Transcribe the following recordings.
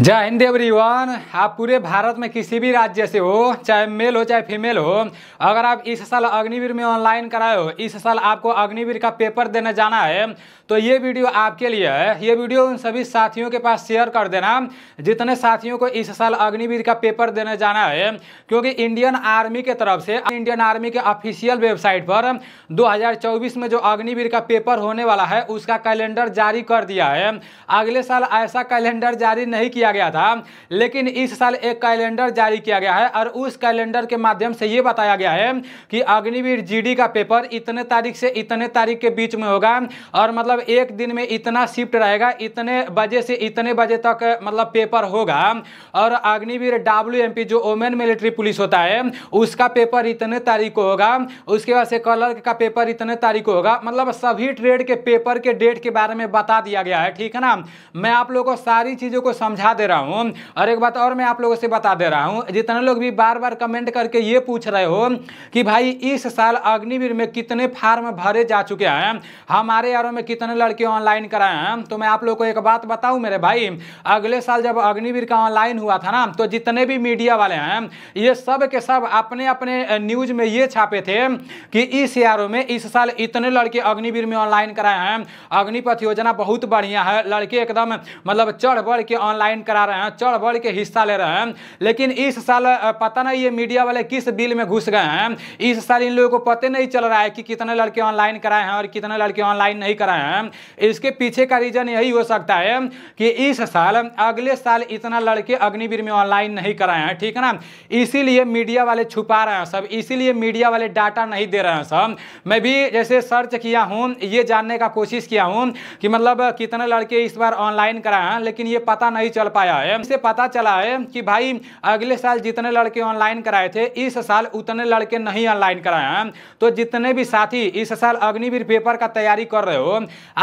जय हिंद एवरीवन आप पूरे भारत में किसी भी राज्य से हो चाहे मेल हो चाहे फीमेल हो अगर आप इस साल अग्निवीर में ऑनलाइन कराए हो इस साल आपको अग्निवीर का पेपर देने जाना है तो ये वीडियो आपके लिए है ये वीडियो उन सभी साथियों के पास शेयर कर देना जितने साथियों को इस साल अग्निवीर का पेपर देने जाना है क्योंकि इंडियन आर्मी के तरफ से इंडियन आर्मी के ऑफिशियल वेबसाइट पर दो में जो अग्निवीर का पेपर होने वाला है उसका कैलेंडर जारी कर दिया है अगले साल ऐसा कैलेंडर जारी नहीं किया किया गया था लेकिन इस साल एक कैलेंडर जारी किया गया है और उस कैलेंडर के माध्यम से यह बताया गया है कि अग्निवीर जीडी का पेपर इतने तारीख से इतने तारीख के बीच में होगा और मतलब एक दिन में इतना शिफ्ट रहेगा इतने बजे से इतने बजे तक मतलब पेपर होगा और अग्निवीर डब्ल्यू जो ओमेन मिलिट्री पुलिस होता है उसका पेपर इतने तारीख को होगा उसके बाद से कलर का पेपर इतने तारीख को होगा मतलब सभी ट्रेड के पेपर के डेट के बारे में बता दिया गया है ठीक है ना मैं आप लोगों को सारी चीज़ों को समझा दे रहा हूँ और एक बात और मैं आप लोगों से बता दे रहा हूँ जितने लोग भी बार बार कमेंट करके ये पूछ रहे हो कि भाई इस साल अग्निवीर में कितने फार्म भरे जा चुके हैं हमारे यारों में कितने लड़के ऑनलाइन कराए हैं तो मैं आप लोग को एक बात बताऊँ मेरे भाई अगले साल जब अग्निवीर का ऑनलाइन हुआ था ना तो जितने भी मीडिया वाले हैं ये सब के सब अपने अपने न्यूज में ये छापे थे कि इस यारों में इस साल इतने लड़के अग्निवीर में ऑनलाइन कराए हैं अग्निपथ योजना बहुत बढ़िया है लड़के एकदम मतलब चढ़ बढ़ के ऑनलाइन करा रहे हैं चढ़ बढ़ के हिस्सा ले रहे हैं लेकिन इस साल पता नहीं ये मीडिया वाले किस बिल में घुस गए हैं इस साल इन लोगों को पता नहीं चल रहा है कि कितने लड़के ऑनलाइन कराए हैं और कितने लड़के ऑनलाइन नहीं कराए हैं इसके पीछे का रीजन यही हो सकता है कि इस साल अगले साल इतना लड़के अग्निवीर में ऑनलाइन नहीं कराए हैं ठीक है ना इसीलिए मीडिया वाले छुपा रहे हैं सब इसीलिए मीडिया वाले डाटा नहीं दे रहे हैं सब मैं भी जैसे सर्च किया हूँ ये जानने का कोशिश किया हूँ कि मतलब कितने लड़के इस बार ऑनलाइन कराए हैं लेकिन ये पता नहीं चल पाया है इससे पता चला है कि भाई अगले साल जितने लड़के ऑनलाइन कराए थे इस साल उतने लड़के नहीं ऑनलाइन कराए हैं तो जितने भी साथी इस साल अग्निवीर पेपर का तैयारी कर रहे हो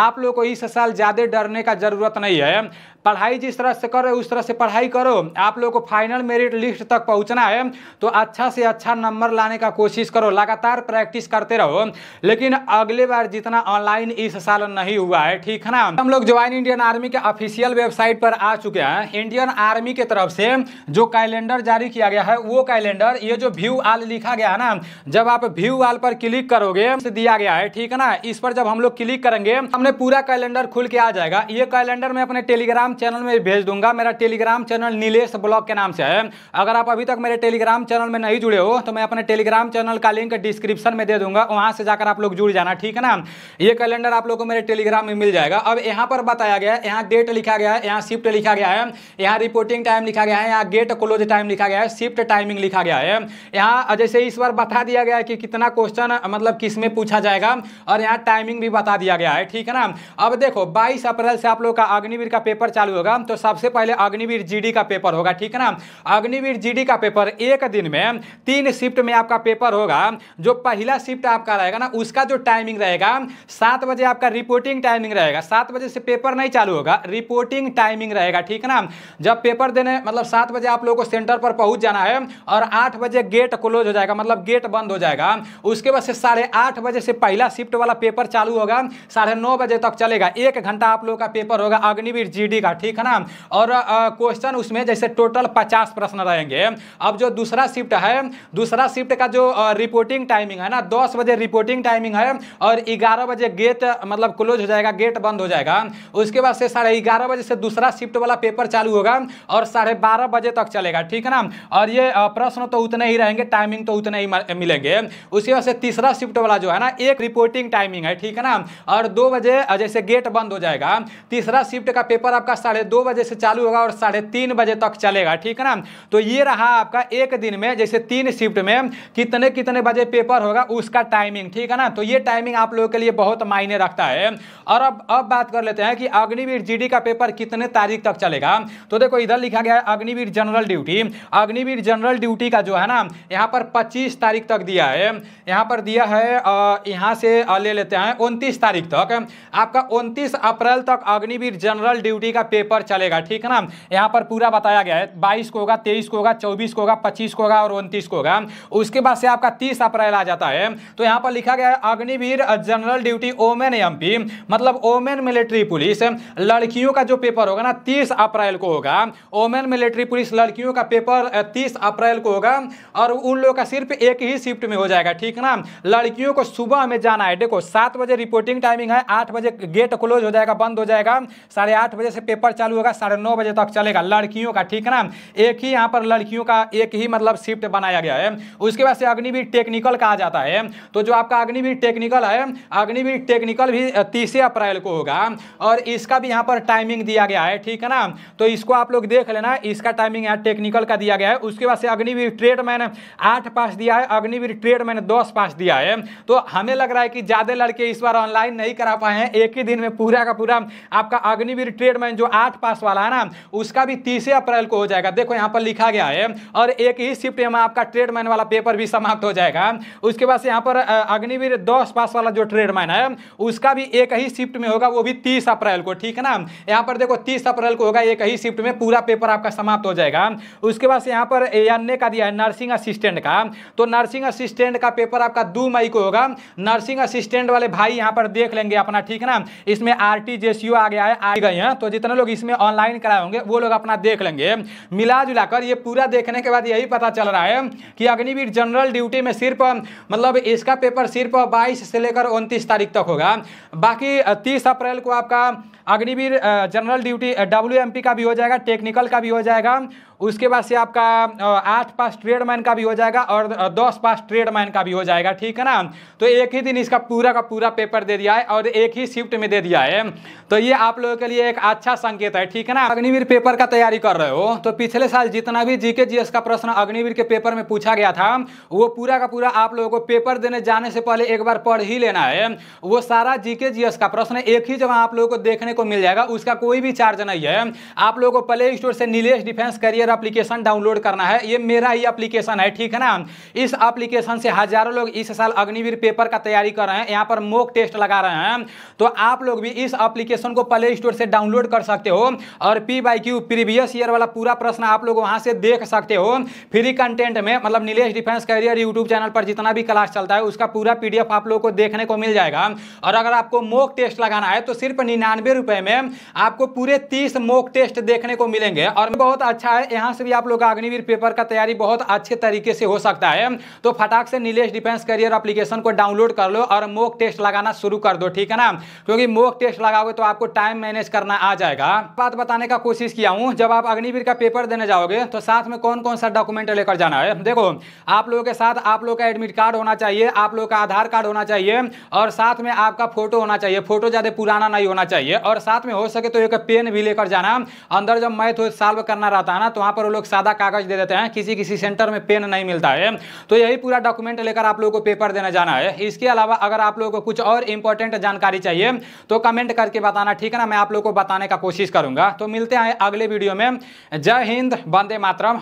आप लोग को इस साल ज़्यादा डरने का जरूरत नहीं है पढ़ाई जिस तरह से करो उस तरह से पढ़ाई करो आप लोग को फाइनल मेरिट लिस्ट तक पहुंचना है तो अच्छा से अच्छा नंबर लाने का कोशिश करो लगातार प्रैक्टिस करते रहो लेकिन अगले बार जितना ऑनलाइन इस साल नहीं हुआ है ठीक है ना हम लोग ज्वाइन इंडियन आर्मी के ऑफिशियल वेबसाइट पर आ चुके हैं इंडियन आर्मी के तरफ से जो कैलेंडर जारी किया गया है वो कैलेंडर ये जो व्यू आल लिखा गया है ना जब आप व्यू आल पर क्लिक करोगे दिया गया है ठीक है ना इस पर जब हम लोग क्लिक करेंगे हमने पूरा कैलेंडर खुल के आ जाएगा ये कैलेंडर में अपने टेलीग्राम टेलीग्राम चैनल में भेज दूंगा मेरा टेलीग्राम चैनल नीलेश ब्लॉग के नाम से है अगर आप अभी तक मेरे टेलीग्राम चैनल में नहीं जुड़े हो तो मैं अपने टेलीग्राम चैनल का लिंक डिस्क्रिप्शन में दे दूंगा वहां से जाकर आप लोग जुड़ जाना ठीक है ना ये कैलेंडर आप लोग को मेरे टेलीग्राम में मिल जाएगा अब यहाँ पर बताया गया है यहाँ डेट लिखा गया है यहाँ शिफ्ट लिखा गया है यहाँ रिपोर्टिंग टाइम लिखा गया है यहाँ गेट क्लोज टाइम लिखा गया है शिफ्ट टाइमिंग लिखा गया है यहाँ जैसे इस बार बता दिया गया है कि कितना क्वेश्चन मतलब किस में पूछा जाएगा और यहाँ टाइमिंग भी बता दिया गया है ठीक है ना अब देखो बाईस अप्रैल से आप लोग का अग्निवीर का पेपर चालू होगा तो सबसे पहले अग्निवीर जीडी का पेपर होगा ठीक है ना अग्निवीर जीडी का पेपर एक दिन में तीन शिफ्ट में आपका पेपर होगा जो पहला शिफ्ट आपका रहेगा ना उसका जो टाइमिंग रहेगा सात बजे आपका रिपोर्टिंग टाइमिंग रहेगा सात बजे से पेपर नहीं चालू होगा रिपोर्टिंग टाइमिंग रहेगा ठीक है ना जब पेपर देने मतलब सात बजे आप लोगों को सेंटर पर पहुंच जाना है और आठ बजे गेट क्लोज हो जाएगा मतलब गेट बंद हो जाएगा उसके बाद से साढ़े आठ बजे से पहला शिफ्ट वाला पेपर चालू होगा साढ़े नौ बजे तक चलेगा एक घंटा आप लोगों का पेपर होगा अग्निवीर जीडी का ठीक है ना और क्वेश्चन उसमें जैसे टोटल पचास प्रश्न रहेंगे अब जो दूसरा शिफ्ट है दूसरा शिफ्ट का जो रिपोर्टिंग टाइमिंग है ना दस बजे रिपोर्टिंग टाइमिंग है और ग्यारह बजे गेट मतलब क्लोज हो जाएगा गेट बंद हो जाएगा उसके बाद से साढ़े ग्यारह बजे से दूसरा शिफ्ट वाला पेपर चालू होगा और साढ़े बारह बजे तक चलेगा ठीक है ना और ये प्रश्न तो उतने ही रहेंगे टाइमिंग तो उतने ही मिलेंगे उसके बाद से तीसरा शिफ्ट वाला जो है ना एक रिपोर्टिंग टाइमिंग है ठीक है ना और दो बजे जैसे गेट बंद हो जाएगा तीसरा शिफ्ट का पेपर आपका साढ़े दो बजे से चालू होगा और साढ़े तीन बजे तक चलेगा ठीक है ना तो ये रहा आपका एक दिन में जैसे तीन शिफ्ट में कितने कितने बजे पेपर होगा उसका टाइमिंग ठीक है ना तो ये टाइमिंग आप लोगों के लिए बहुत मायने रखता है और अब अब बात कर लेते हैं कि अग्निवीर जी का पेपर कितने तारीख तक चलेगा तो देखो इधर लिखा गया है Agniveer general duty Agniveer general duty का जो है ना यहाँ पर पच्चीस तारीख तक दिया है यहाँ पर दिया है यहाँ से ले लेते हैं उनतीस तारीख तक आपका उनतीस अप्रैल तक अग्निवीर जनरल ड्यूटी का पेपर चलेगा ठीक है ना यहाँ पर पूरा बताया गया है बाईस को होगा तेईस को होगा चौबीस को होगा पच्चीस को होगा और उनतीस को होगा उसके बाद से आपका तीस अप्रैल आ जाता है तो यहाँ पर लिखा गया है Agniveer general duty women M मतलब ओमेन मिलिट्री पुलिस लड़कियों का जो पेपर होगा ना तीस अप्रैल को होगा ओमेन मिलिट्री पुलिस लड़कियों का पेपर तीस अप्रैल को होगा और उन लोगों का सिर्फ एक ही शिफ्ट में हो जाएगा ठीक ना लड़कियों को सुबह में जाना है देखो सात बजे रिपोर्टिंग टाइमिंग है आठ बजे गेट क्लोज हो जाएगा बंद हो जाएगा साढ़े आठ बजे से पेपर चालू होगा साढ़े नौ बजे तक चलेगा लड़कियों का ठीक है ना एक ही यहाँ पर लड़कियों का एक ही मतलब शिफ्ट बनाया गया है उसके बाद से अग्निवीर टेक्निकल कहा जाता है तो जो आपका अग्निवीर टेक्निकल है अग्निवीर टेक्निकल भी तीसरे अप्रैल को होगा और इसका भी यहाँ पर टाइमिंग दिया गया है ठीक है ना तो इसको आप लोग देख लेना इसका टाइमिंग यहाँ टेक्निकल का दिया गया है उसके बाद से अग्निवीर ट्रेड मैंने आठ पास दिया है अग्निवीर ट्रेड मैंने दस पास दिया है तो हमें लग रहा है कि ज़्यादा लड़के इस बार ऑनलाइन नहीं करा पाए हैं एक ही दिन में पूरा का पूरा आपका अग्निवीर ट्रेड मैन जो आठ पास वाला है ना उसका भी तीस अप्रैल को हो जाएगा देखो यहाँ पर लिखा गया है और एक ही शिफ्ट में आपका ट्रेडमैन वाला पेपर भी समाप्त हो जाएगा उसके बाद यहाँ पर अग्निवीर दस पास वाला जो ट्रेडमैन है उसका भी एक ही शिफ्ट में होगा वो भी तीस अप्रैल को ठीक है ना यहाँ पर देखो तीस अप्रैल को होगा एक ही शिफ्ट में पूरा पेपर आपका समाप्त हो जाएगा उसके बाद यहाँ पर एन का दिया है नर्सिंग असिस्टेंट का तो नर्सिंग असिस्टेंट का पेपर आपका दो मई को होगा नर्सिंग असिस्टेंट वाले भाई यहाँ पर देख लेंगे अपना ठीक है ना इसमें आर आ गया है आ गए हैं तो जितना जितने लोग इसमें ऑनलाइन कराए होंगे वो लोग अपना देख लेंगे मिला जुला कर ये पूरा देखने के बाद यही पता चल रहा है कि अग्निवीर जनरल ड्यूटी में सिर्फ मतलब इसका पेपर सिर्फ बाईस से लेकर उनतीस तारीख तक होगा बाकी तीस अप्रैल को आपका अग्निवीर जनरल ड्यूटी डब्ल्यू का भी हो जाएगा टेक्निकल का भी हो जाएगा उसके बाद से आपका आठ पास ट्रेड मैन का भी हो जाएगा और दस पास ट्रेड मैन का भी हो जाएगा ठीक है ना तो एक ही दिन इसका पूरा का पूरा पेपर दे दिया है और एक ही शिफ्ट में दे दिया है तो ये आप लोगों के लिए एक अच्छा संकेत है ठीक है ना अग्निवीर पेपर का तैयारी कर रहे हो तो पिछले साल जितना भी जीके जीएस का प्रश्न अग्निवीर के पेपर में पूछा गया था वो पूरा का पूरा आप लोगों को पेपर देने जाने से पहले एक बार पढ़ ही लेना है वो सारा जीके जीएस का प्रश्न एक ही जगह आप लोगों को देखने को मिल जाएगा उसका कोई भी चार्ज नहीं है आप लोगों को प्ले स्टोर से Nilesh defence career application download करना है ये मेरा ही अप्लीकेशन है ठीक है ना इस अप्लीकेशन से हजारों लोग इस साल अग्निवीर पेपर का तैयारी कर रहे हैं यहाँ पर मोक टेस्ट लगा रहे हैं तो आप लोग भी इस अप्लीकेशन को प्ले स्टोर से डाउनलोड कर सकते सकते हो और P Y Q previous year वाला पूरा प्रश्न आप लोग वहाँ से देख सकते हो फ्री कंटेंट में मतलब Nilesh defence career YouTube channel पर जितना भी क्लास चलता है उसका पूरा पी आप लोग को देखने को मिल जाएगा और अगर आपको मोक टेस्ट लगाना है तो सिर्फ निन्यानवे रुपये में आपको पूरे तीस मोक टेस्ट देखने को मिलेंगे और बहुत अच्छा है यहाँ से भी आप लोग अग्निवीर पेपर का तैयारी बहुत अच्छे तरीके से हो सकता है तो फटाक से नीलेश डिफेंस करियर एप्लीकेशन को डाउनलोड कर लो और मोक टेस्ट लगाना शुरू कर दो ठीक है ना क्योंकि मोक टेस्ट लगाओगे तो आपको टाइम मैनेज करना आ जाएगा जाएगा बात बताने का कोशिश किया हूँ जब आप अग्निवीर का पेपर देने जाओगे तो साथ में कौन कौन सा डॉक्यूमेंट लेकर जाना है देखो आप लोगों के साथ आप लोग का एडमिट कार्ड होना चाहिए आप लोग का आधार कार्ड होना चाहिए और साथ में आपका फोटो होना चाहिए फोटो ज़्यादा पुराना नहीं होना चाहिए और साथ में हो सके तो एक पेन भी लेकर जाना अंदर जब मैथ सॉल्व तो करना रहता है ना तो वहाँ पर वो लोग सादा कागज दे देते हैं किसी किसी सेंटर में पेन नहीं मिलता है तो यही पूरा डॉक्यूमेंट लेकर आप लोगों को पेपर देने जाना है इसके अलावा अगर आप लोगों को कुछ और इंपॉर्टेंट जानकारी चाहिए तो कमेंट करके बताना ठीक है ना मैं आप लोगों को बताने का कोशिश कोशिश करूंगा तो मिलते हैं अगले वीडियो में जय हिंद वंदे मातरम